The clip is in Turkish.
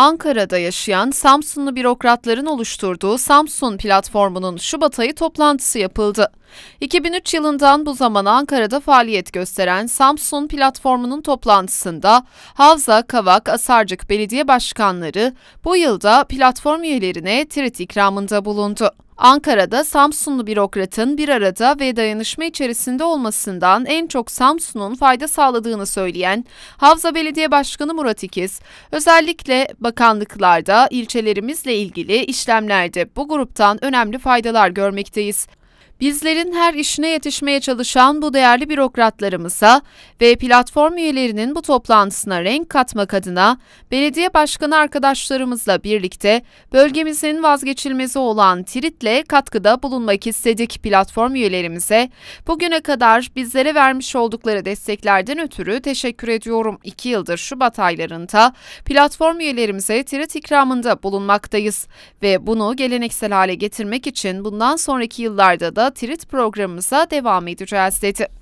Ankara'da yaşayan Samsunlu bürokratların oluşturduğu Samsun platformunun Şubat ayı toplantısı yapıldı. 2003 yılından bu zamana Ankara'da faaliyet gösteren Samsun platformunun toplantısında Havza, Kavak, Asarcık belediye başkanları bu yılda platform üyelerine trit ikramında bulundu. Ankara'da Samsunlu bürokratın bir arada ve dayanışma içerisinde olmasından en çok Samsun'un fayda sağladığını söyleyen Havza Belediye Başkanı Murat İkiz, özellikle bakanlıklarda ilçelerimizle ilgili işlemlerde bu gruptan önemli faydalar görmekteyiz. Bizlerin her işine yetişmeye çalışan bu değerli bürokratlarımıza ve platform üyelerinin bu toplantısına renk katmak adına belediye başkanı arkadaşlarımızla birlikte bölgemizin vazgeçilmezi olan Trit'le katkıda bulunmak istedik platform üyelerimize. Bugüne kadar bizlere vermiş oldukları desteklerden ötürü teşekkür ediyorum. 2 yıldır Şubat aylarında platform üyelerimize Trit ikramında bulunmaktayız ve bunu geleneksel hale getirmek için bundan sonraki yıllarda da Tirit programımıza devam edeceğiz dedi.